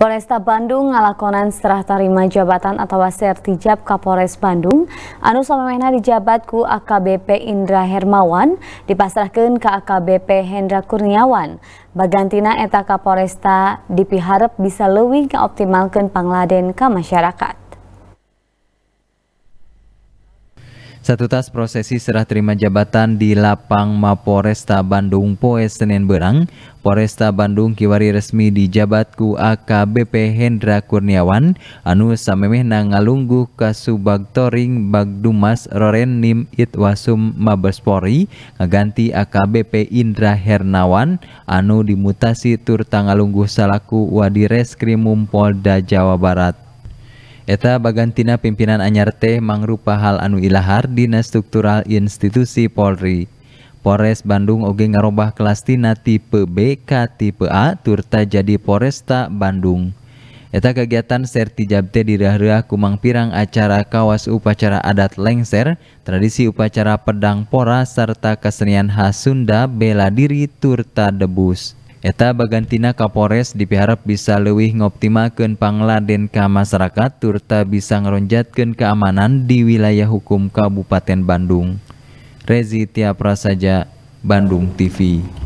Polresta Bandung ngalakonan serah terima jabatan atau sertijab Kapolres Bandung anu samemehna dijabat jabatku AKBP Indra Hermawan dipasrahkan ke AKBP Hendra Kurniawan bagantina eta Kapolresta dipiharap bisa lebih keoptimalkan pangladen ke masyarakat Satu tas prosesi serah terima jabatan di Lapang Maporesta Bandung Poe Senin Berang, Poresta Bandung kiwari resmi di Jabatku AKBP Hendra Kurniawan, anu samemeh nangalunggu kasubag toring Bagdumas Roren Nim Itwasum Mabespori, ngaganti AKBP Indra Hernawan, anu dimutasi tur tanggalunggu salaku Wadireskrimum Polda Jawa Barat. Eta bagantina pimpinan anyar teh mangrupa hal anu ilahar dina struktural institusi Polri. Polres Bandung oge ngarobah kelas tina tipe B ka tipe A turta jadi Polresta Bandung. Eta kegiatan sertijab teh dirahreah kumang pirang acara kawas upacara adat lengser, tradisi upacara pedang pora serta kesenian khas Sunda bela diri turta debus. Eta bagantina Kapolres dipiharap bisa lebih mengoptimalkan pangladen ke masyarakat turta bisa ngeronjatkan keamanan di wilayah hukum Kabupaten Bandung. Rezi Tia Prasaja, Bandung TV.